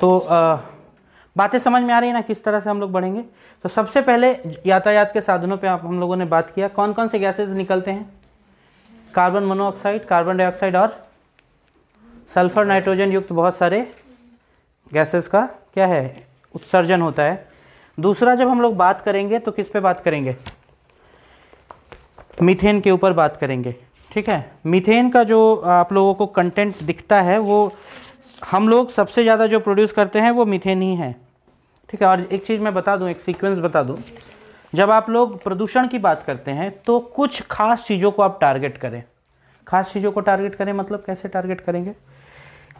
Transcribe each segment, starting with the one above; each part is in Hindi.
तो बातें समझ में आ रही है ना किस तरह से हम लोग बढ़ेंगे तो सबसे पहले यातायात के साधनों पे आप हम लोगों ने बात किया कौन कौन से गैसेज निकलते हैं कार्बन मोनोऑक्साइड कार्बन डाइऑक्साइड और सल्फर नाइट्रोजन युक्त बहुत सारे गैसेस का क्या है उत्सर्जन होता है दूसरा जब हम लोग बात करेंगे तो किस पे बात करेंगे मीथेन के ऊपर बात करेंगे ठीक है मीथेन का जो आप लोगों को कंटेंट दिखता है वो हम लोग सबसे ज़्यादा जो प्रोड्यूस करते हैं वो मिथेन ही है ठीक है और एक चीज़ मैं बता दूं एक सीक्वेंस बता दूं जब आप लोग प्रदूषण की बात करते हैं तो कुछ खास चीज़ों को आप टारगेट करें खास चीज़ों को टारगेट करें मतलब कैसे टारगेट करेंगे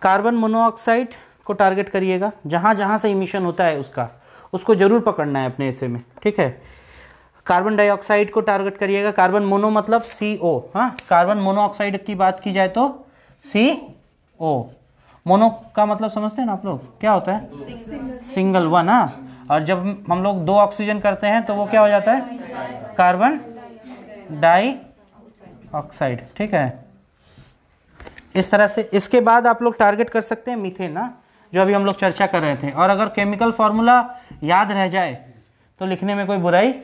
कार्बन मोनोऑक्साइड को टारगेट करिएगा जहाँ जहाँ से इमिशन होता है उसका उसको ज़रूर पकड़ना है अपने ऐसे में ठीक है कार्बन डाइऑक्साइड को टारगेट करिएगा कार्बन मोनो मतलब सी ओ हाँ कार्बन मोनोऑक्साइड की बात की जाए तो सी ओ मोनो का मतलब समझते हैं ना आप लोग क्या होता है सिंगल वन हाँ और जब हम लोग दो ऑक्सीजन करते हैं तो वो क्या हो जाता है कार्बन डाई ऑक्साइड ठीक है इस तरह से इसके बाद आप लोग टारगेट कर सकते हैं मीथेन ना जो अभी हम लोग चर्चा कर रहे थे और अगर केमिकल फार्मूला याद रह जाए तो लिखने में कोई बुराई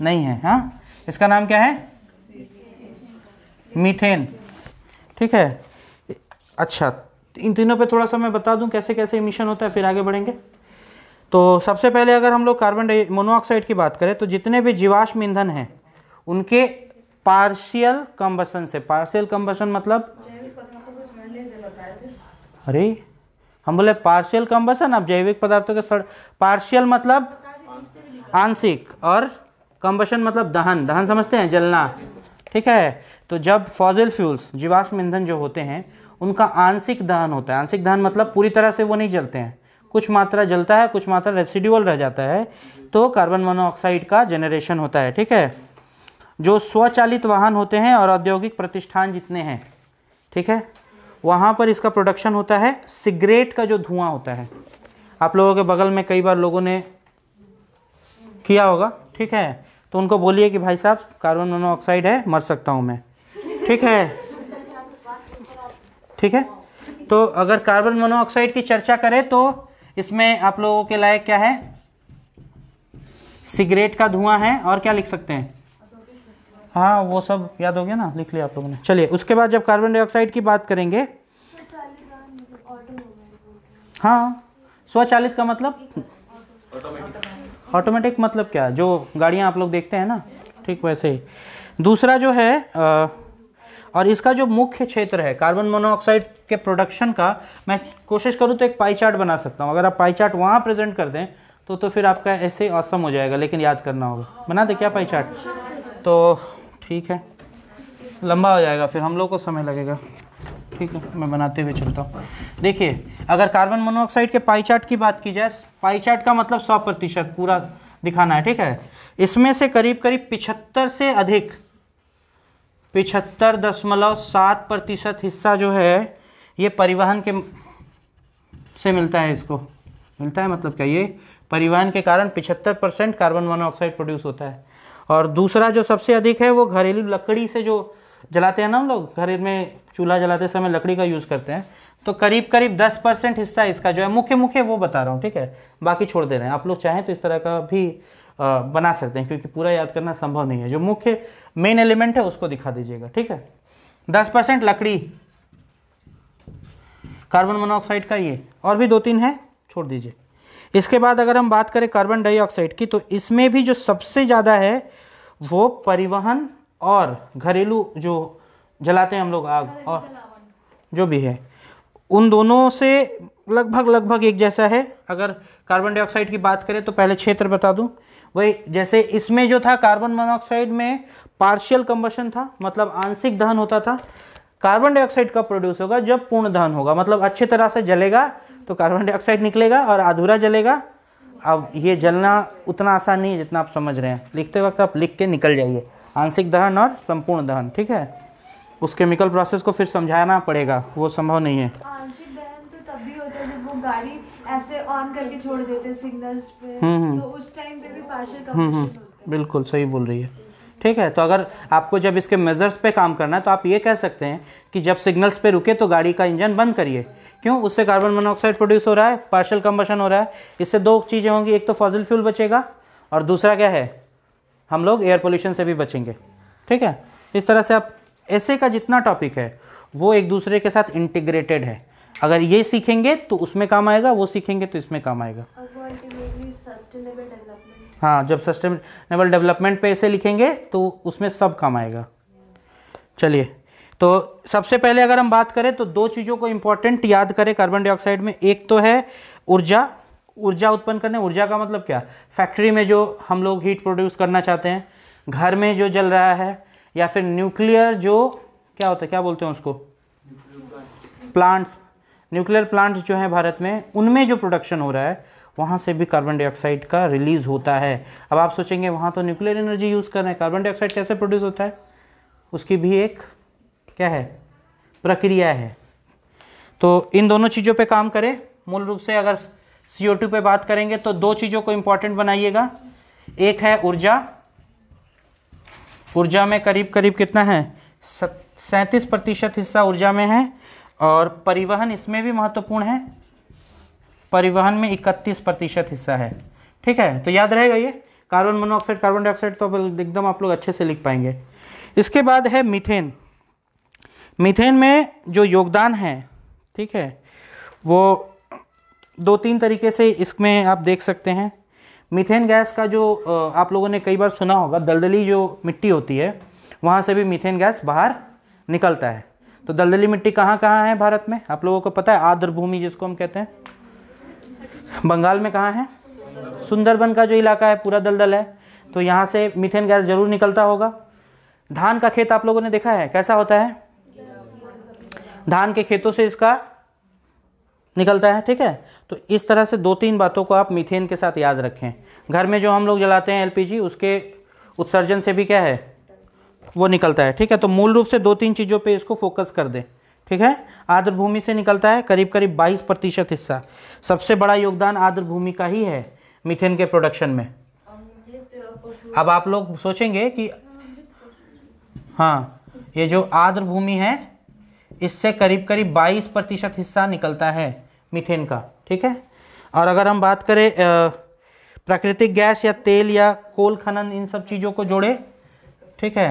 नहीं है हाँ इसका नाम क्या है मीथेन ठीक है अच्छा इन तीनों पे थोड़ा सा मैं बता दूं कैसे कैसे इमिशन होता है फिर आगे बढ़ेंगे तो सबसे पहले अगर हम लोग कार्बन मोनोऑक्साइड की बात करें तो जितने भी जीवाश्म ईंधन हैं उनके पार्शियल कम्बसन से पार्शियल कम्बसन मतलब अरे हम बोले पार्शियल कम्बसन अब जैविक पदार्थों के सड़ पार्शियल मतलब आंशिक और कम्बसन मतलब दहन दहन समझते हैं जलना ठीक है तो जब फॉजिल फ्यूल्स जीवाश्म ईंधन जो होते हैं उनका आंशिक दहन होता है आंशिक दहन मतलब पूरी तरह से वो नहीं जलते हैं कुछ मात्रा जलता है कुछ मात्रा रेसिड्यूअल रह जाता है तो कार्बन मोनोऑक्साइड का जनरेशन होता है ठीक है जो स्वचालित वाहन होते हैं और औद्योगिक प्रतिष्ठान जितने हैं ठीक है वहाँ पर इसका प्रोडक्शन होता है सिगरेट का जो धुआं होता है आप लोगों के बगल में कई बार लोगों ने किया होगा ठीक है तो उनको बोलिए कि भाई साहब कार्बन मोनोऑक्साइड है मर सकता हूँ मैं ठीक है ठीक है तो अगर कार्बन मोनोऑक्साइड की चर्चा करें तो इसमें आप लोगों के लायक क्या है सिगरेट का धुआं है और क्या लिख सकते हैं हाँ वो सब याद हो गया ना लिख लिया आप लोगों ने चलिए उसके बाद जब कार्बन डाइऑक्साइड की बात करेंगे हाँ स्वचालित का मतलब ऑटोमेटिक मतलब क्या जो गाड़ियाँ आप लोग देखते हैं ना ठीक वैसे ही दूसरा जो है आ, और इसका जो मुख्य क्षेत्र है कार्बन मोनोऑक्साइड के प्रोडक्शन का मैं कोशिश करूँ तो एक पाई चार्ट बना सकता हूँ अगर आप पाई चार्ट वहाँ प्रेजेंट कर दें तो तो फिर आपका ऐसे औसम हो जाएगा लेकिन याद करना होगा बना दे क्या पाई चार्ट तो ठीक है लंबा हो जाएगा फिर हम लोग को समय लगेगा ठीक है मैं बनाते हुए चलता हूँ देखिए अगर कार्बन मोनोऑक्साइड के पाई चार्ट की बात की जाए पाई चार्ट का मतलब सौ प्रतिशत पूरा दिखाना है ठीक है इसमें से करीब करीब पिछहत्तर से अधिक पिछहत्तर दशमलव सात प्रतिशत हिस्सा जो है ये परिवहन के से मिलता है इसको मिलता है मतलब क्या ये परिवहन के कारण पिछहत्तर परसेंट कार्बन मोनोऑक्साइड प्रोड्यूस होता है और दूसरा जो सबसे अधिक है वो घरेलू लकड़ी से जो जलाते हैं ना हम लोग घर में चूल्हा जलाते समय लकड़ी का यूज़ करते हैं तो करीब करीब दस परसेंट हिस्सा इसका जो है मुख्य मुख्य वो बता रहा हूँ ठीक है बाकी छोड़ दे रहे हैं आप लोग चाहें तो इस तरह का भी बना सकते हैं क्योंकि पूरा याद करना संभव नहीं है जो मुख्य मेन एलिमेंट है उसको दिखा दीजिएगा ठीक है दस परसेंट लकड़ी कार्बन मोनोऑक्साइड का ये और भी दो तीन है छोड़ दीजिए इसके बाद अगर हम बात करें कार्बन डाइऑक्साइड की तो इसमें भी जो सबसे ज़्यादा है वो परिवहन और घरेलू जो जलाते हैं हम लोग आग और जो भी है उन दोनों से लगभग लगभग एक जैसा है अगर कार्बन डाइऑक्साइड की बात करें तो पहले क्षेत्र बता दूं वही जैसे इसमें जो था कार्बन मोनोऑक्साइड में पार्शियल कम्बशन था मतलब आंशिक दहन होता था कार्बन डाइऑक्साइड कब प्रोड्यूस होगा जब पूर्ण दहन होगा मतलब अच्छे तरह से जलेगा तो कार्बन डाइऑक्साइड निकलेगा और अधूरा जलेगा अब ये जलना उतना आसान नहीं है जितना आप समझ रहे हैं लिखते वक्त आप लिख के निकल जाइए आंशिक दहन और संपूर्ण दहन ठीक है उस केमिकल प्रोसेस को फिर समझाना पड़ेगा वो संभव नहीं है तो हम्म, हम्म। तो हम्म, बिल्कुल सही बोल रही है ठीक है तो अगर आपको जब इसके मेजर्स पे काम करना है तो आप ये कह सकते हैं कि जब सिग्नल्स पे रुके तो गाड़ी का इंजन बंद करिए क्यों उससे कार्बन मोनोऑक्साइड प्रोड्यूस हो रहा है पार्शल कम्बशन हो रहा है इससे दो चीज़ें होंगी एक तो फॉजिल फ्यूल बचेगा और दूसरा क्या है हम लोग एयर पोल्यूशन से भी बचेंगे ठीक है इस तरह से आप ऐसे का जितना टॉपिक है वो एक दूसरे के साथ इंटीग्रेटेड है अगर ये सीखेंगे तो उसमें काम आएगा वो सीखेंगे तो इसमें काम आएगा हाँ जब सस्टेनेबल डेवलपमेंट पे ऐसे लिखेंगे तो उसमें सब काम आएगा चलिए तो सबसे पहले अगर हम बात करें तो दो चीज़ों को इम्पोर्टेंट याद करें कार्बन डाइऑक्साइड में एक तो है ऊर्जा ऊर्जा उत्पन्न करने ऊर्जा का मतलब क्या फैक्ट्री में जो हम लोग हीट प्रोड्यूस करना चाहते हैं घर में जो जल रहा है या फिर न्यूक्लियर जो क्या होता है क्या बोलते हैं उसको प्लांट्स न्यूक्लियर प्लांट्स जो हैं भारत में उनमें जो प्रोडक्शन हो रहा है वहाँ से भी कार्बन डाइऑक्साइड का रिलीज होता है अब आप सोचेंगे वहाँ तो न्यूक्लियर एनर्जी यूज़ कर रहे हैं कार्बन डाइऑक्साइड कैसे प्रोड्यूस होता है उसकी भी एक क्या है प्रक्रिया है तो इन दोनों चीज़ों पे काम करें मूल रूप से अगर सी ओ टू बात करेंगे तो दो चीज़ों को इम्पॉर्टेंट बनाइएगा एक है ऊर्जा ऊर्जा में करीब करीब कितना है सैंतीस प्रतिशत हिस्सा ऊर्जा में है और परिवहन इसमें भी महत्वपूर्ण है परिवहन में इकतीस प्रतिशत हिस्सा है ठीक है तो याद रहेगा ये कार्बन मोनोऑक्साइड कार्बन डाइऑक्साइड तो एकदम आप लोग अच्छे से लिख पाएंगे इसके बाद है मीथेन मीथेन में जो योगदान है ठीक है वो दो तीन तरीके से इसमें आप देख सकते हैं मीथेन गैस का जो आप लोगों ने कई बार सुना होगा दलदली जो मिट्टी होती है वहाँ से भी मीथेन गैस बाहर निकलता है तो दलदली मिट्टी कहाँ कहाँ है भारत में आप लोगों को पता है आर्द्र भूमि जिसको हम कहते हैं बंगाल में कहाँ है सुंदरबन का जो इलाका है पूरा दलदल है तो यहाँ से मीथेन गैस जरूर निकलता होगा धान का खेत आप लोगों ने देखा है कैसा होता है धान के खेतों से इसका निकलता है ठीक है तो इस तरह से दो तीन बातों को आप मीथेन के साथ याद रखें घर में जो हम लोग जलाते हैं एलपीजी उसके उत्सर्जन से भी क्या है वो निकलता है ठीक है तो मूल रूप से दो तीन चीज़ों पे इसको फोकस कर दें ठीक है आर्द्र भूमि से निकलता है करीब करीब 22 प्रतिशत हिस्सा सबसे बड़ा योगदान आर्द्र भूमि का ही है मिथेन के प्रोडक्शन में अब आप लोग सोचेंगे कि हाँ, हाँ ये जो आर्द्र भूमि है इससे करीब करीब 22 प्रतिशत हिस्सा निकलता है मिथेन का ठीक है और अगर हम बात करें प्राकृतिक गैस या तेल या कोल खनन इन सब चीज़ों को जोड़े ठीक है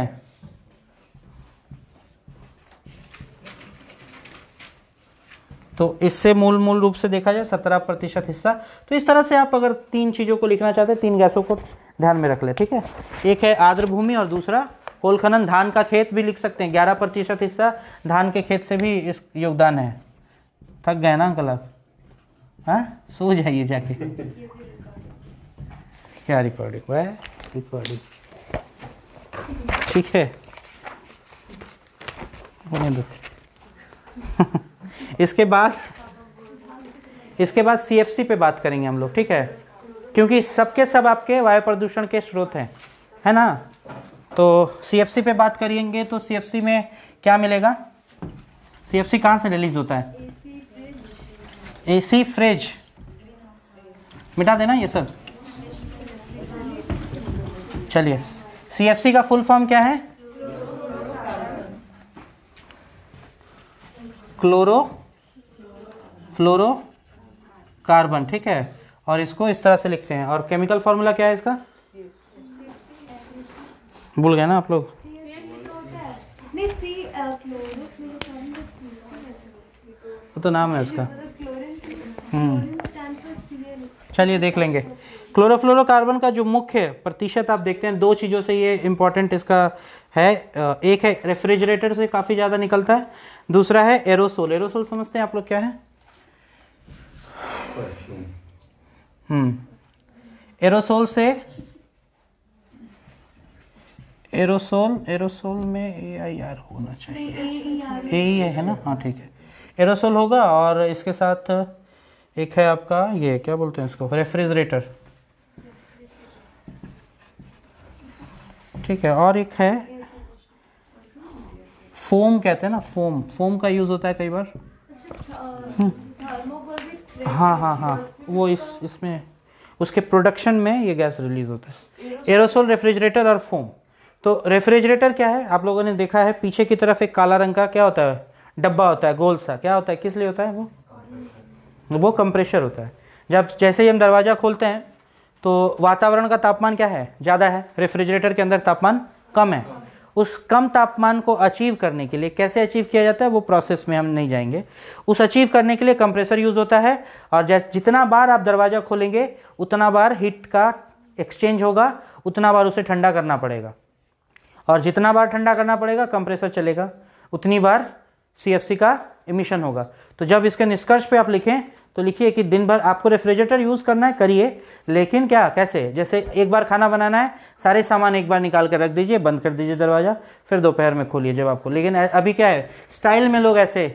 तो इससे मूल मूल रूप से देखा जाए सत्रह प्रतिशत हिस्सा तो इस तरह से आप अगर तीन चीज़ों को लिखना चाहते हैं तीन गैसों को ध्यान में रख ले ठीक है एक है आर्द्र भूमि और दूसरा कोल खनन धान का खेत भी लिख सकते हैं ग्यारह प्रतिशत हिस्सा धान के खेत से भी इस योगदान है थक गए ना अंकल आप हाँ? सो जाइए जाके क्या रिकॉर्डिंग हुआ रिकॉर्डिंग ठीक है इसके बाद इसके बाद सी पे बात करेंगे हम लोग ठीक है क्योंकि सबके सब आपके वायु प्रदूषण के स्रोत हैं है ना तो सी पे बात करेंगे तो सी में क्या मिलेगा सीएफसी कहाँ से रिलीज होता है ए सी फ्रिज मिटा देना ये सब चलिए सी का फुल फॉर्म क्या है क्लोरो फ्लोरो कार्बन ठीक है और इसको इस तरह से लिखते हैं और केमिकल फार्मूला क्या है इसका भूल गए ना आप लोग वो तो नाम है उसका हम्म। चलिए देख लेंगे क्लोरोफ्लोरोकार्बन का जो मुख्य प्रतिशत आप देखते हैं दो चीज़ों से ये इम्पॉर्टेंट इसका है एक है रेफ्रिजरेटर से काफ़ी ज़्यादा निकलता है दूसरा है एरोसोल एरोसोल समझते हैं आप लोग क्या है एरोसोल hmm. से एरोसोल एरोसोल में ए आई आर होना चाहिए ए ही है ना हाँ ठीक है एरोसोल होगा और इसके साथ एक है आपका ये क्या बोलते हैं इसको रेफ्रिजरेटर ठीक है और एक है फोम कहते हैं ना फोम फोम का यूज़ होता है कई बार अच्छा, अच्छा, हाँ हाँ हाँ वो इस इसमें उसके प्रोडक्शन में ये गैस रिलीज होता है एरोसोल रेफ्रिजरेटर और फोम तो रेफ्रिजरेटर क्या है आप लोगों ने देखा है पीछे की तरफ एक काला रंग का क्या होता है डब्बा होता है गोल सा क्या होता है किस लिए होता है वो वो कंप्रेशर होता है जब जैसे ही हम दरवाज़ा खोलते हैं तो वातावरण का तापमान क्या है ज़्यादा है रेफ्रिजरेटर के अंदर तापमान कम है उस कम तापमान को अचीव करने के लिए कैसे अचीव किया जाता है वो प्रोसेस में हम नहीं जाएंगे उस अचीव करने के लिए कंप्रेसर यूज़ होता है और जितना बार आप दरवाज़ा खोलेंगे उतना बार हीट का एक्सचेंज होगा उतना बार उसे ठंडा करना पड़ेगा और जितना बार ठंडा करना पड़ेगा कंप्रेसर चलेगा उतनी बार सी का इमिशन होगा तो जब इसके निष्कर्ष पे आप लिखें तो लिखिए कि दिन भर आपको रेफ्रिजरेटर यूज़ करना है करिए लेकिन क्या कैसे जैसे एक बार खाना बनाना है सारे सामान एक बार निकाल कर रख दीजिए बंद कर दीजिए दरवाज़ा फिर दोपहर में खोलिए जब आपको लेकिन अभी क्या है स्टाइल में लोग ऐसे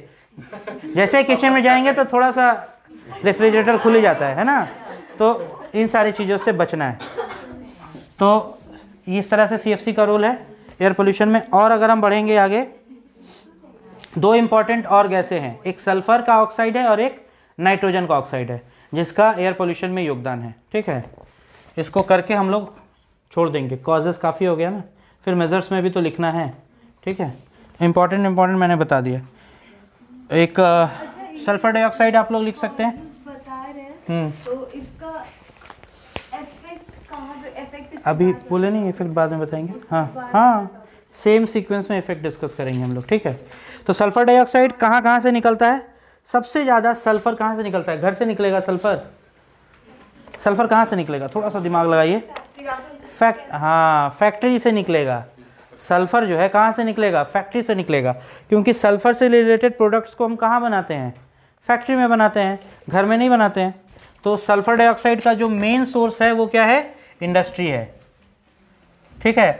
जैसे किचन में जाएंगे तो थोड़ा सा रेफ्रिजरेटर खुल ही जाता है है ना तो इन सारी चीज़ों से बचना है तो इस तरह से सी का रोल है एयर पोल्यूशन में और अगर हम बढ़ेंगे आगे दो इंपॉर्टेंट और गैसें हैं एक सल्फर का ऑक्साइड है और एक नाइट्रोजन का ऑक्साइड है जिसका एयर पोल्यूशन में योगदान है ठीक है इसको करके हम लोग छोड़ देंगे कॉजेस काफ़ी हो गया ना फिर मेजर्स में भी तो लिखना है ठीक है इम्पॉर्टेंट इम्पॉर्टेंट मैंने बता दिया एक सल्फर अच्छा, डाइऑक्साइड आप लोग लिख सकते हैं हम्म। तो अभी बोले नहीं इफेक्ट बाद में बताएंगे हाँ हाँ सेम सीक्वेंस में इफेक्ट डिस्कस करेंगे हम लोग ठीक है तो सल्फर डाइऑक्साइड कहाँ कहाँ से निकलता है सबसे ज़्यादा सल्फर कहाँ से निकलता है घर से निकलेगा सल्फर सल्फर कहाँ से निकलेगा थोड़ा सा दिमाग लगाइए फैक्ट हाँ फैक्ट्री से निकलेगा सल्फर जो है कहाँ से निकलेगा फैक्ट्री से निकलेगा क्योंकि सल्फर से रिलेटेड प्रोडक्ट्स को हम कहाँ बनाते हैं फैक्ट्री में बनाते हैं घर में नहीं बनाते हैं तो सल्फर डाइऑक्साइड का जो मेन सोर्स है वो क्या है इंडस्ट्री है ठीक है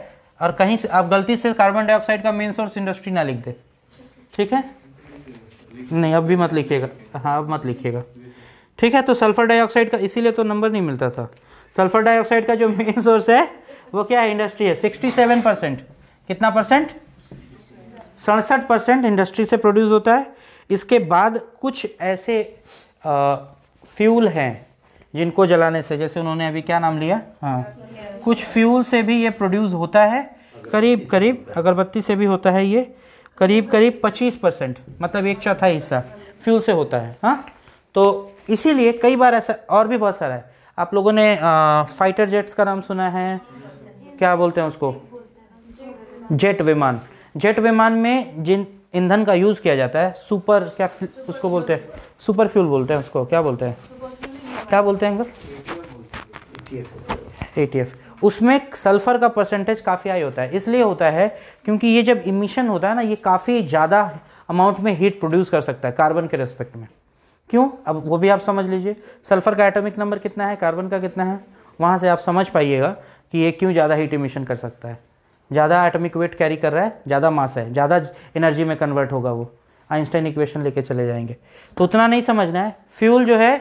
और कहीं से आप गलती से कार्बन डाइऑक्साइड का मेन सोर्स इंडस्ट्री ना लिख दे ठीक है नहीं अब भी मत लिखिएगा हाँ अब मत लिखिएगा ठीक है तो सल्फर डाइऑक्साइड का इसीलिए तो नंबर नहीं मिलता था सल्फर डाइऑक्साइड का जो मेन सोर्स है वो क्या है इंडस्ट्री है सिक्सटी सेवन परसेंट कितना परसेंट सड़सठ परसेंट इंडस्ट्री से प्रोड्यूस होता है इसके बाद कुछ ऐसे आ, फ्यूल हैं जिनको जलाने से जैसे उन्होंने अभी क्या नाम लिया हाँ कुछ फ्यूल से भी ये प्रोड्यूस होता है करीब करीब अगरबत्ती से भी होता है ये करीब करीब 25 परसेंट मतलब एक चौथाई हिस्सा फ्यूल से होता है हाँ तो इसीलिए कई बार ऐसा और भी बहुत सारा है आप लोगों ने आ, फाइटर जेट्स का नाम सुना है क्या बोलते हैं उसको जेट विमान जेट विमान में जिन ईंधन का यूज़ किया जाता है सुपर क्या उसको बोलते हैं सुपर फ्यूल बोलते हैं उसको क्या बोलते हैं क्या बोलते हैं अंकल ए टी एफ उसमें सल्फर का परसेंटेज काफ़ी हाई होता है इसलिए होता है क्योंकि ये जब इमिशन होता है ना ये काफ़ी ज़्यादा अमाउंट में हीट प्रोड्यूस कर सकता है कार्बन के रेस्पेक्ट में क्यों अब वो भी आप समझ लीजिए सल्फर का एटॉमिक नंबर कितना है कार्बन का कितना है वहाँ से आप समझ पाइएगा कि ये क्यों ज़्यादा हीट इमिशन कर सकता है ज़्यादा एटॉमिक वेट कैरी कर रहा है ज़्यादा मास है ज़्यादा एनर्जी में कन्वर्ट होगा वो आइंस्टाइन इक्वेशन लेके चले जाएंगे तो उतना नहीं समझना है फ्यूल जो है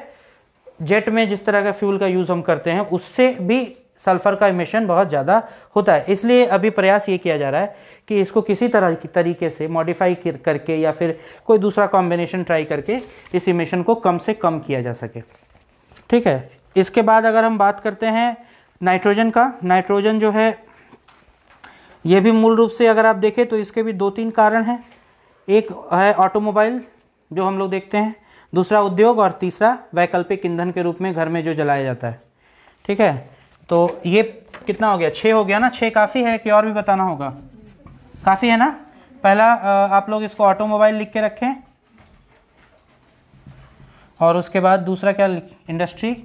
जेट में जिस तरह का फ्यूल का यूज़ हम करते हैं उससे भी सल्फ़र का इमिशन बहुत ज़्यादा होता है इसलिए अभी प्रयास ये किया जा रहा है कि इसको किसी तरह की तरीके से मॉडिफाई करके या फिर कोई दूसरा कॉम्बिनेशन ट्राई करके इस इमिशन को कम से कम किया जा सके ठीक है इसके बाद अगर हम बात करते हैं नाइट्रोजन का नाइट्रोजन जो है ये भी मूल रूप से अगर आप देखें तो इसके भी दो तीन कारण हैं एक है ऑटोमोबाइल जो हम लोग देखते हैं दूसरा उद्योग और तीसरा वैकल्पिक ईंधन के रूप में घर में जो जलाया जाता है ठीक है तो ये कितना हो गया छः हो गया ना छः काफ़ी है कि और भी बताना होगा काफ़ी है ना पहला आप लोग इसको ऑटोमोबाइल लिख के रखें और उसके बाद दूसरा क्या इंडस्ट्री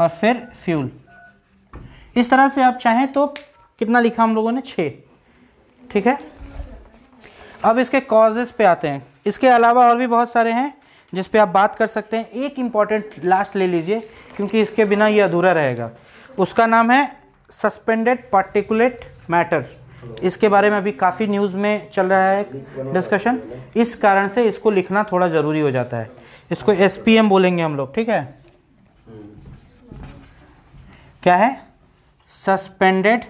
और फिर फ्यूल इस तरह से आप चाहें तो कितना लिखा हम लोगों ने छः ठीक है अब इसके कॉजेज़ पे आते हैं इसके अलावा और भी बहुत सारे हैं जिस पे आप बात कर सकते हैं एक इम्पॉर्टेंट लास्ट ले लीजिए क्योंकि इसके बिना ये अधूरा रहेगा उसका नाम है सस्पेंडेड पार्टिकुलेट मैटर इसके बारे में अभी काफ़ी न्यूज़ में चल रहा है डिस्कशन इस कारण से इसको लिखना थोड़ा ज़रूरी हो जाता है इसको एस बोलेंगे हम लोग ठीक है क्या है सस्पेंडेड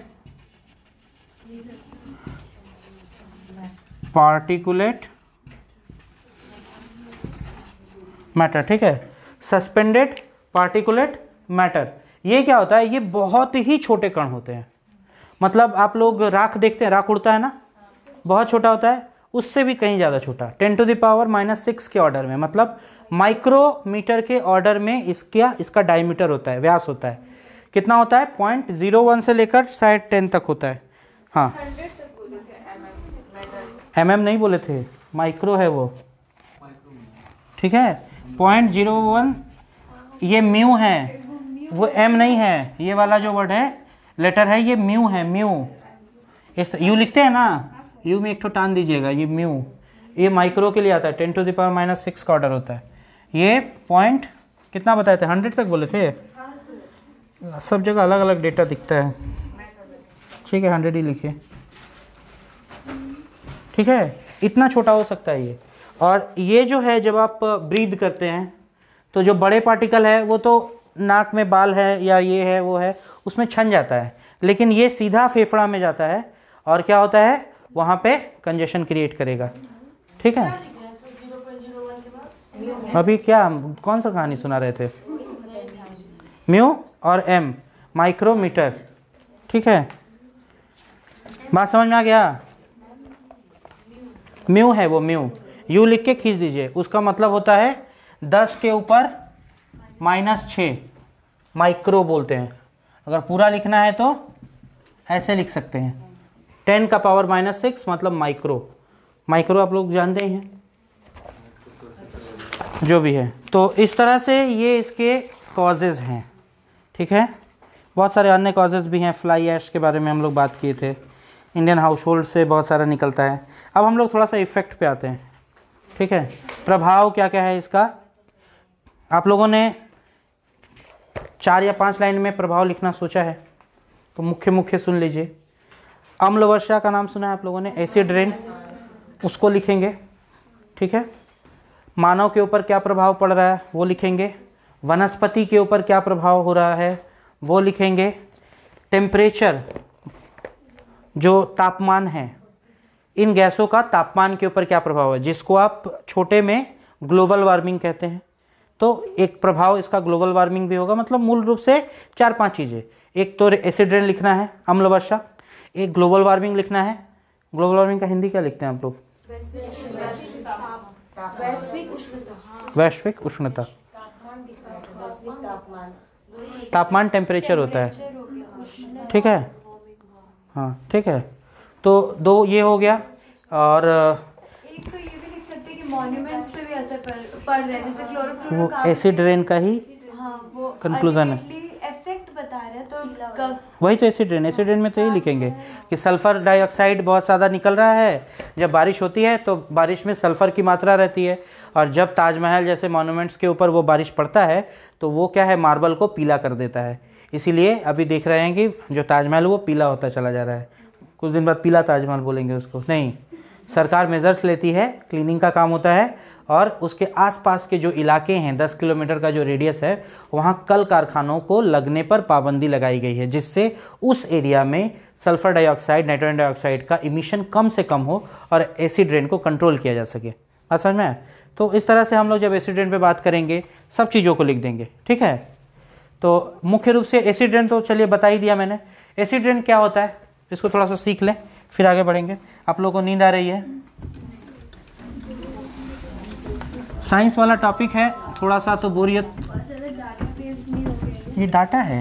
पार्टिकुलेट मैटर ठीक है सस्पेंडेड पार्टिकुलेट मैटर ये क्या होता है ये बहुत ही छोटे कण होते हैं मतलब आप लोग राख देखते हैं राख उड़ता है ना बहुत छोटा होता है उससे भी कहीं ज़्यादा छोटा ten to the power minus six के ऑर्डर में मतलब माइक्रोमीटर के ऑर्डर में इसका इसका डायमीटर होता है व्यास होता है कितना होता है पॉइंट जीरो वन से लेकर शायद टेन तक होता है हाँ एम एम नहीं बोले थे माइक्रो है वो ठीक है पॉइंट जीरो वन ये म्यू है वो एम नहीं है ये वाला जो वर्ड है लेटर है ये म्यू है म्यू इस यू लिखते हैं ना यू हाँ। में एक तो टान दीजिएगा ये म्यू ये माइक्रो के लिए आता है ten to the power minus six का ऑर्डर होता है ये पॉइंट कितना बताए थे हंड्रेड तक बोले थे हाँ, सब जगह अलग अलग डेटा दिखता है ठीक है हंड्रेड ही लिखिए ठीक है इतना छोटा हो सकता है ये और ये जो है जब आप ब्रीद करते हैं तो जो बड़े पार्टिकल है वो तो नाक में बाल है या ये है वो है उसमें छन जाता है लेकिन ये सीधा फेफड़ा में जाता है और क्या होता है वहाँ पे कंजेशन क्रिएट करेगा ठीक है अभी क्या कौन सा कहानी सुना रहे थे म्यू और एम माइक्रोमीटर ठीक है बात समझ में आ गया म्यू है वो म्यू यू लिख के खींच दीजिए उसका मतलब होता है दस के ऊपर माइनस छ माइक्रो बोलते हैं अगर पूरा लिखना है तो ऐसे लिख सकते हैं टेन का पावर माइनस सिक्स मतलब माइक्रो माइक्रो आप लोग जानते ही हैं जो भी है तो इस तरह से ये इसके कॉजेज हैं ठीक है बहुत सारे अन्य कॉजेज भी हैं फ्लाई ऐश के बारे में हम लोग बात किए थे इंडियन हाउस होल्ड से बहुत सारा निकलता है अब हम लोग थोड़ा सा इफेक्ट पे आते हैं ठीक है प्रभाव क्या क्या है इसका आप लोगों ने चार या पांच लाइन में प्रभाव लिखना सोचा है तो मुख्य मुख्य सुन लीजिए अम्ल वर्षा का नाम सुना है आप लोगों ने एसिड रेन उसको लिखेंगे ठीक है मानव के ऊपर क्या प्रभाव पड़ रहा है वो लिखेंगे वनस्पति के ऊपर क्या प्रभाव हो रहा है वो लिखेंगे टेम्परेचर जो तापमान है इन गैसों का तापमान के ऊपर क्या प्रभाव है जिसको आप छोटे में ग्लोबल वार्मिंग कहते हैं तो एक प्रभाव इसका ग्लोबल वार्मिंग भी होगा मतलब मूल रूप से चार पांच चीज़ें एक तो एसिड रेन लिखना है अम्ल वर्षा एक ग्लोबल वार्मिंग लिखना है ग्लोबल वार्मिंग का हिंदी क्या लिखते हैं आप लोग वैश्विक उष्णता तापमान टेम्परेचर होता है ठीक है हाँ ठीक है तो दो ये हो गया और एक तो ये मॉन्यूमेंट्स पे भी असर पड़ जैसे वो एसिड रेन का ही कंक्लूजन है इफेक्ट हाँ, बता रहे तो वही तो एसिड रेन एसिड रेन में तो यही हाँ। लिखेंगे कि सल्फर डाइऑक्साइड बहुत ज़्यादा निकल रहा है जब बारिश होती है तो बारिश में सल्फर की मात्रा रहती है और जब ताजमहल जैसे मॉन्यूमेंट्स के ऊपर वो बारिश पड़ता है तो वो क्या है मार्बल को पीला कर देता है इसीलिए अभी देख रहे हैं कि जो ताजमहल वो पीला होता चला जा रहा है कुछ दिन बाद पीला ताजमहल बोलेंगे उसको नहीं सरकार मेजर्स लेती है क्लीनिंग का काम होता है और उसके आसपास के जो इलाके हैं 10 किलोमीटर का जो रेडियस है वहाँ कल कारखानों को लगने पर पाबंदी लगाई गई है जिससे उस एरिया में सल्फर डाइऑक्साइड नाइट्रोजन डाइऑक्साइड का इमिशन कम से कम हो और एसिड रेन को कंट्रोल किया जा सके बात समझ में तो इस तरह से हम लोग जब एसिड रेन पर बात करेंगे सब चीज़ों को लिख देंगे ठीक है तो मुख्य रूप से एसिड रेन तो चलिए बता ही दिया मैंने एसिड रेन क्या होता है इसको थोड़ा सा सीख लें फिर आगे बढ़ेंगे आप लोगों को नींद आ रही है साइंस वाला टॉपिक है थोड़ा सा तो बोरियत ये डाटा है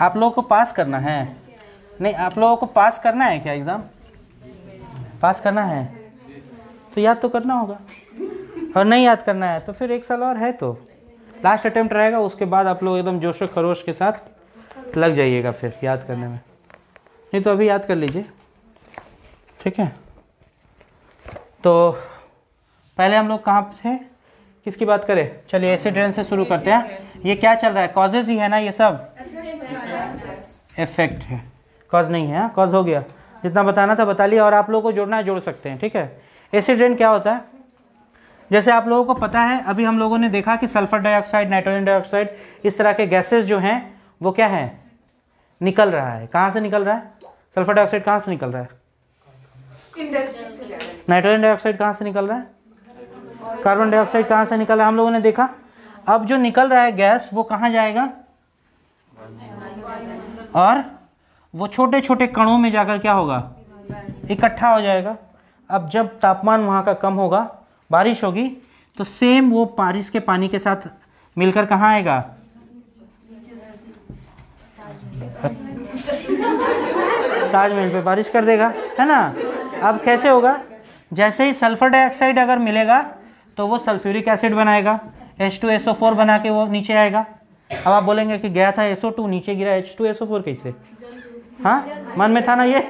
आप लोगों को पास करना है नहीं आप लोगों को पास करना है क्या एग्ज़ाम पास करना है तो याद तो करना होगा और नहीं याद करना है तो फिर एक साल और है तो लास्ट अटेम्प्ट रहेगा उसके बाद आप लोग एकदम जोश खरोश के साथ लग जाइएगा फिर याद करने में नहीं तो अभी याद कर लीजिए ठीक है तो पहले हम लोग कहाँ थे किसकी बात करें चलिए ऐसे ट्रेन से शुरू करते हैं ये क्या चल रहा है कॉजेज ही है ना ये सब इफेक्ट है कॉज नहीं है कॉज हाँ? हो गया जितना बताना था बता लिया और आप लोगों को जोड़ना है जोड़ सकते हैं ठीक है एसिड रेन क्या होता है जैसे आप लोगों को पता है अभी हम लोगों ने देखा कि सल्फर डाइऑक्साइड नाइट्रोजन डाइऑक्साइड इस तरह के गैसेस जो हैं वो क्या है निकल रहा है कहाँ से निकल रहा है सल्फर डाइऑक्साइड कहाँ से निकल रहा है नाइट्रोजन डाइऑक्साइड कहाँ से निकल रहा है कार्बन डाइऑक्साइड कहाँ से निकल रहा है हम लोगों ने देखा अब जो निकल रहा है गैस वो कहाँ जाएगा और वो छोटे छोटे कणों में जाकर क्या होगा इकट्ठा हो जाएगा अब जब तापमान वहाँ का कम होगा बारिश होगी तो सेम वो बारिश के पानी के साथ मिलकर कहाँ आएगा ताजमहल पे बारिश कर देगा है ना अब कैसे होगा जैसे ही सल्फर डाइऑक्साइड अगर मिलेगा तो वो सल्फ्यूरिक एसिड बनाएगा एच टू फोर बना के वो नीचे आएगा अब आप बोलेंगे कि गया था टू नीचे गिरा एच टू फोर कैसे हाँ मन में था ना ये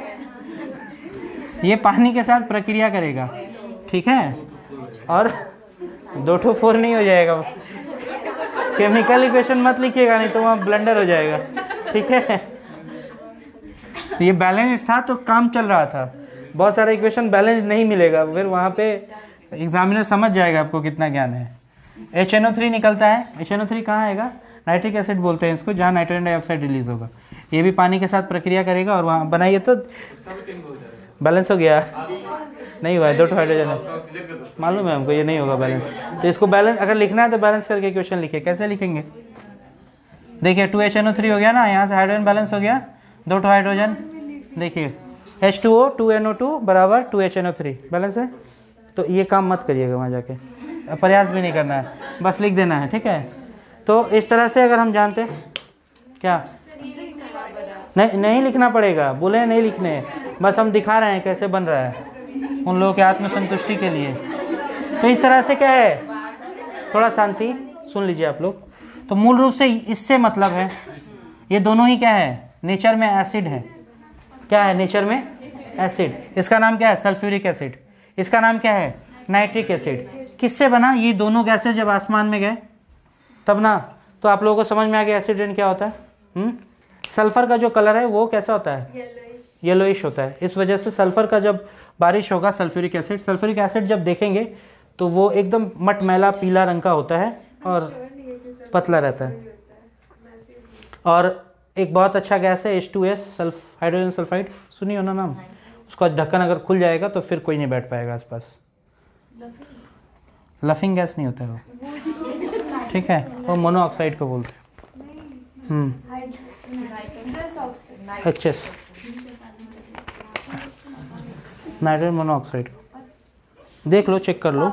ये पानी के साथ प्रक्रिया करेगा ठीक है और दो ठो फोर नहीं हो जाएगा केमिकल इक्वेशन मत लिखिएगा नहीं तो वहाँ ब्लेंडर हो जाएगा ठीक है तो ये बैलेंस था तो काम चल रहा था बहुत सारा इक्वेशन बैलेंस नहीं मिलेगा फिर वहाँ पे एग्जामिनर समझ जाएगा आपको कितना ज्ञान है एच एन ओ थ्री निकलता है एच एन ओ थ्री कहाँ आएगा नाइट्रिक एसिड बोलते हैं इसको जहाँ नाइट्रोजन डाइऑक्साइड रिलीज होगा ये भी पानी के साथ प्रक्रिया करेगा और वहाँ बनाइए तो बैलेंस हो गया नहीं हुआ है दो हाइड्रोजन है मालूम है हमको ये नहीं होगा बैलेंस तो इसको बैलेंस अगर लिखना है तो बैलेंस करके क्वेश्चन लिखे कैसे लिखेंगे देखिए two H N O three हो गया ना यहाँ से हाइड्रोजन बैलेंस हो गया दो टू हाइड्रोजन देखिए H two O two N O two बराबर two H N O three balance है तो ये काम मत करिएगा वहाँ जाके प्रयास भी नहीं करना है बस लिख देना है ठीक है तो इस तरह से अगर हम जानते क्या नहीं नहीं लिखना पड़ेगा बोले नहीं लिखने बस हम दिखा रहे हैं कैसे बन रहा है उन लोगों के आत्मसंतुष्टि के लिए तो इस तरह से क्या है थोड़ा शांति सुन लीजिए आप लोग तो मूल रूप से इससे मतलब है ये दोनों ही क्या है नेचर में एसिड है क्या है नेचर में एसिड इसका नाम क्या है सल्फ्यूरिक एसिड इसका नाम क्या है नाइट्रिक एसिड किससे बना ये दोनों गैसे जब आसमान में गए तब ना तो आप लोगों को समझ में आ गया एसिड रेन क्या होता है हुँ? हम्म? सल्फर का जो कलर है वो कैसा होता है येलोइश होता है इस वजह से सल्फर का जब बारिश होगा सल्फ्यूरिक एसिड सल्फ्यूरिक एसिड जब देखेंगे तो वो एकदम मटमैला पीला रंग का होता है और पतला रहता है और एक बहुत अच्छा गैस है H two S sulph hydrogen sulphide सुनिए ना नाम उसका ढक्कन अगर खुल जाएगा तो फिर कोई नहीं बैठ पाएगा आसपास लफिंग गैस नहीं होता है वो ठीक है वो मोनोऑक्साइड को बोलते हैं हम्म एच एस नाइट्रोजन मोनोऑक्साइड को देख लो चेक कर लो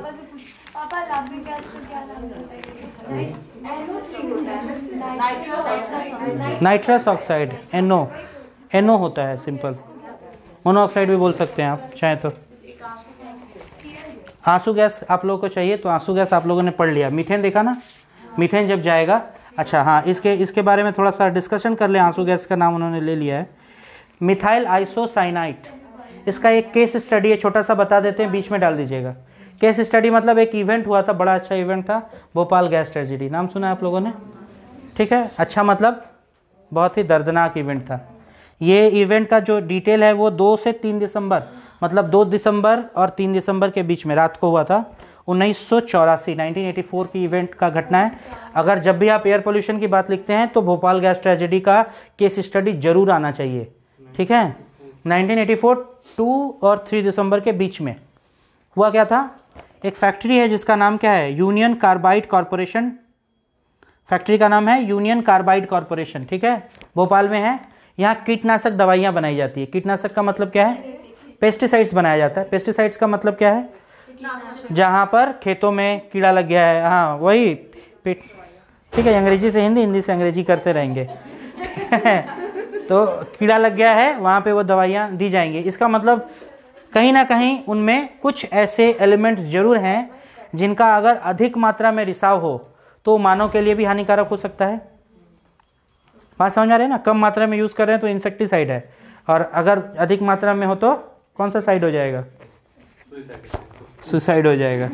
नाइट्रस ऑक्साइड एनओ एनओ होता है सिंपल मोनोऑक्साइड भी बोल सकते हैं आप चाहे तो आंसू गैस आप लोगों को चाहिए तो आंसू गैस आप लोगों ने पढ़ लिया मीथेन देखा ना मीथेन जब जाएगा अच्छा हाँ इसके इसके बारे में थोड़ा सा डिस्कशन कर ले आंसू गैस का नाम उन्होंने ले लिया है मिथाइल आइसोसाइनाइट इसका एक केस स्टडी है छोटा सा बता देते हैं बीच में डाल दीजिएगा केस स्टडी मतलब एक इवेंट हुआ था बड़ा अच्छा इवेंट था भोपाल गैस ट्रेजिडी नाम सुना है आप लोगों ने ठीक है अच्छा मतलब बहुत ही दर्दनाक इवेंट था ये इवेंट का जो डिटेल है वो दो से तीन दिसंबर मतलब दो दिसंबर और तीन दिसंबर के बीच में रात को हुआ था उन्नीस सौ चौरासी नाइनटीन एटी फोर की इवेंट का घटना है अगर जब भी आप एयर पोल्यूशन की बात लिखते हैं तो भोपाल गैस ट्रेजिडी का केस स्टडी जरूर आना चाहिए ठीक है नाइनटीन एटी फोर टू और थ्री दिसंबर के बीच में हुआ क्या था एक फैक्ट्री है जिसका नाम क्या है यूनियन कार्बाइड कॉरपोरेशन फैक्ट्री का नाम है यूनियन कार्बाइड कॉरपोरेशन ठीक है भोपाल में है यहाँ कीटनाशक दवाइयाँ बनाई जाती है कीटनाशक का मतलब क्या है पेस्टिसाइड्स बनाया जाता है पेस्टिसाइड्स का मतलब क्या है जहाँ पर खेतों में कीड़ा लग गया है हाँ वही ठीक है अंग्रेजी से हिंदी हिंदी से अंग्रेजी करते रहेंगे तो कीड़ा लग गया है वहाँ पे वो दवाइयाँ दी जाएंगी इसका मतलब कहीं ना कहीं उनमें कुछ ऐसे एलिमेंट्स जरूर हैं जिनका अगर अधिक मात्रा में रिसाव हो तो मानव के लिए भी हानिकारक हो सकता है बात समझ आ रही है ना कम मात्रा में यूज़ कर रहे हैं तो इंसेक्टिसाइड है और अगर अधिक मात्रा में हो तो कौन सा साइड हो जाएगा सुसाइड हो जाएगा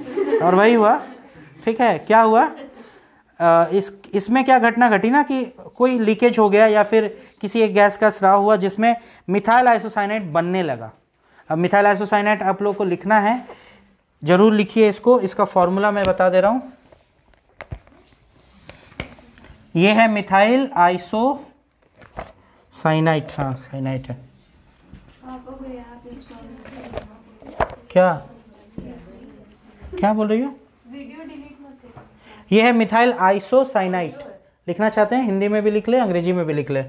और वही हुआ ठीक है क्या हुआ आ, इस इसमें क्या घटना घटी ना कि कोई लीकेज हो गया या फिर किसी एक गैस का स्राव हुआ जिसमें मिथाइल आइसोसाइनेट बनने लगा अब मिथाइल आइसोसाइनेट आप लोगों को लिखना है ज़रूर लिखिए इसको इसका फॉर्मूला मैं बता दे रहा हूँ ये है मिथाइल आइसो साइनाइट हाँ साइनाइट है क्या क्या बोल रही हो यह है मिथाइल आइसोसाइनाइट लिखना चाहते हैं हिंदी में भी लिख ले अंग्रेजी में भी लिख ले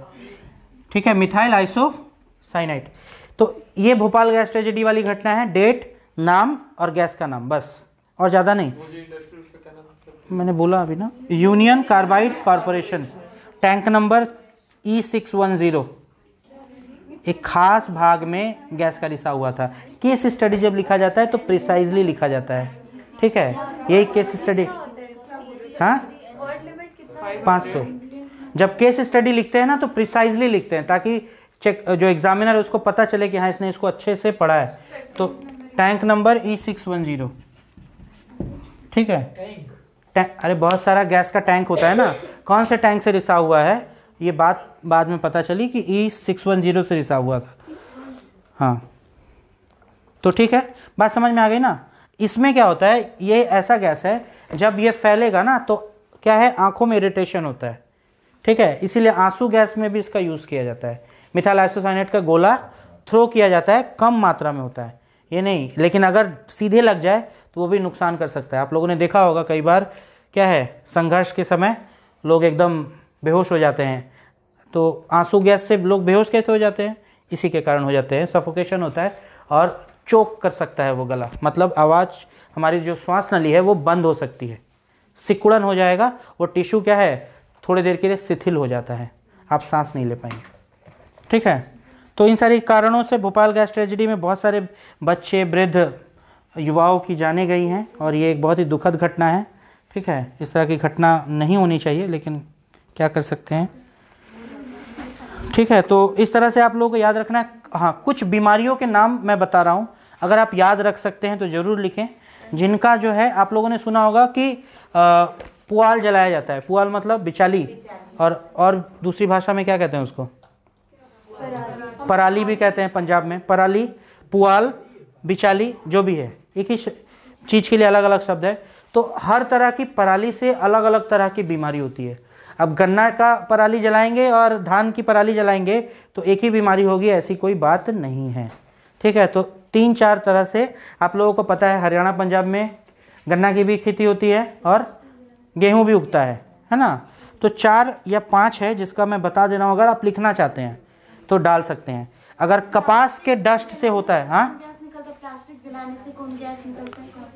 ठीक है मिथाइल आइसोसाइनाइट तो ये भोपाल गैस ट्रेजेडी वाली घटना है डेट नाम और गैस का नाम बस और ज़्यादा नहीं तो- मैंने बोला अभी ना Union Carbide Corporation tank number E six one zero एक खास भाग में गैस का रिसा हुआ था केस स्टडी जब लिखा जाता है तो प्रिसाइजली लिखा जाता है ठीक है यही केस स्टडी हाँ पाँच सौ जब केस स्टडी लिखते हैं ना तो प्रिसाइजली लिखते हैं ताकि चेक जो एग्जामिनर है उसको पता चले कि हाँ इसने इसको अच्छे से पढ़ा है तो tank number E six one zero ठीक है अरे बहुत सारा गैस का टैंक होता है ना कौन से टैंक से रिसा हुआ है ये बात बाद में पता चली कि ई सिक्स वन जीरो से रिसा हुआ था हाँ तो ठीक है बात समझ में आ गई ना इसमें क्या होता है ये ऐसा गैस है जब ये फैलेगा ना तो क्या है आंखों में इरिटेशन होता है ठीक है इसीलिए आंसू गैस में भी इसका यूज़ किया जाता है मिथाइल आइसोसाइनेट का गोला थ्रो किया जाता है कम मात्रा में होता है ये नहीं लेकिन अगर सीधे लग जाए तो वो भी नुकसान कर सकता है आप लोगों ने देखा होगा कई बार क्या है संघर्ष के समय लोग एकदम बेहोश हो जाते हैं तो आंसू गैस से लोग बेहोश कैसे हो जाते हैं इसी के कारण हो जाते हैं सफोकेशन होता है और चोक कर सकता है वो गला मतलब आवाज़ हमारी जो श्वास नली है वो बंद हो सकती है सिकुड़न हो जाएगा वो टिश्यू क्या है थोड़ी देर के लिए शिथिल हो जाता है आप सांस नहीं ले पाएंगे ठीक है तो इन सारी कारणों से भोपाल गैस ट्रेजिडी में बहुत सारे बच्चे वृद्ध युवाओं की जाने गई हैं और ये एक बहुत ही दुखद घटना है ठीक है इस तरह की घटना नहीं होनी चाहिए लेकिन क्या कर सकते हैं ठीक है तो इस तरह से आप लोगों को याद रखना है हाँ कुछ बीमारियों के नाम मैं बता रहा हूँ अगर आप याद रख सकते हैं तो ज़रूर लिखें जिनका जो है आप लोगों ने सुना होगा कि पुआल जलाया जाता है पुआल मतलब बिचाली और और दूसरी भाषा में क्या कहते हैं उसको पराली भी कहते हैं पंजाब में पराली पुआल बिचाली जो भी है एक ही चीज़ के लिए अलग अलग शब्द है तो हर तरह की पराली से अलग अलग तरह की बीमारी होती है अब गन्ना का पराली जलाएंगे और धान की पराली जलाएंगे तो एक ही बीमारी होगी ऐसी कोई बात नहीं है ठीक है तो तीन चार तरह से आप लोगों को पता है हरियाणा पंजाब में गन्ना की भी खेती होती है और गेहूँ भी उगता है है ना तो चार या पाँच है जिसका मैं बता दे रहा हूँ अगर आप लिखना चाहते हैं तो डाल सकते हैं अगर कपास के डस्ट से होता है हाँ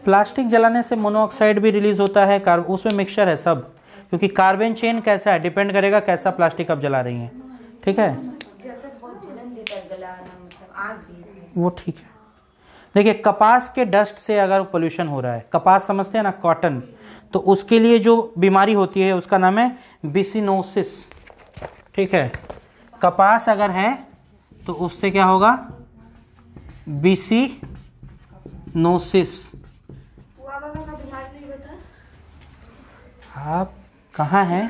प्लास्टिक जलाने से मोनोऑक्साइड भी रिलीज होता है कार्ब उसमें मिक्सचर है सब क्योंकि कार्बन चेन कैसा है डिपेंड करेगा कैसा प्लास्टिक आप जला रही हैं ठीक है मतलब वो ठीक है देखिए कपास के डस्ट से अगर पोल्यूशन हो रहा है कपास समझते हैं ना कॉटन तो उसके लिए जो बीमारी होती है उसका नाम है बिसिनोसिस ठीक है कपास अगर है तो उससे क्या होगा बिसिनोसिस आप कहाँ हैं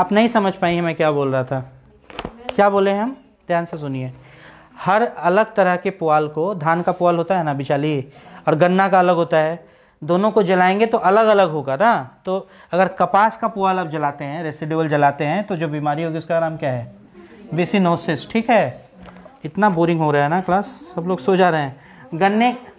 आप नहीं समझ पाई हैं मैं क्या बोल रहा था क्या बोले हम ध्यान से सुनिए हर अलग तरह के पुआल को धान का पुआल होता है ना बिचाली और गन्ना का अलग होता है दोनों को जलाएंगे तो अलग अलग होगा ना तो अगर कपास का पुआल आप जलाते हैं रेसिडेबल जलाते हैं तो जो बीमारी होगी उसका नाम क्या है बेसिनोसिस ठीक है इतना बोरिंग हो रहा है ना क्लास सब लोग सो जा रहे हैं गन्ने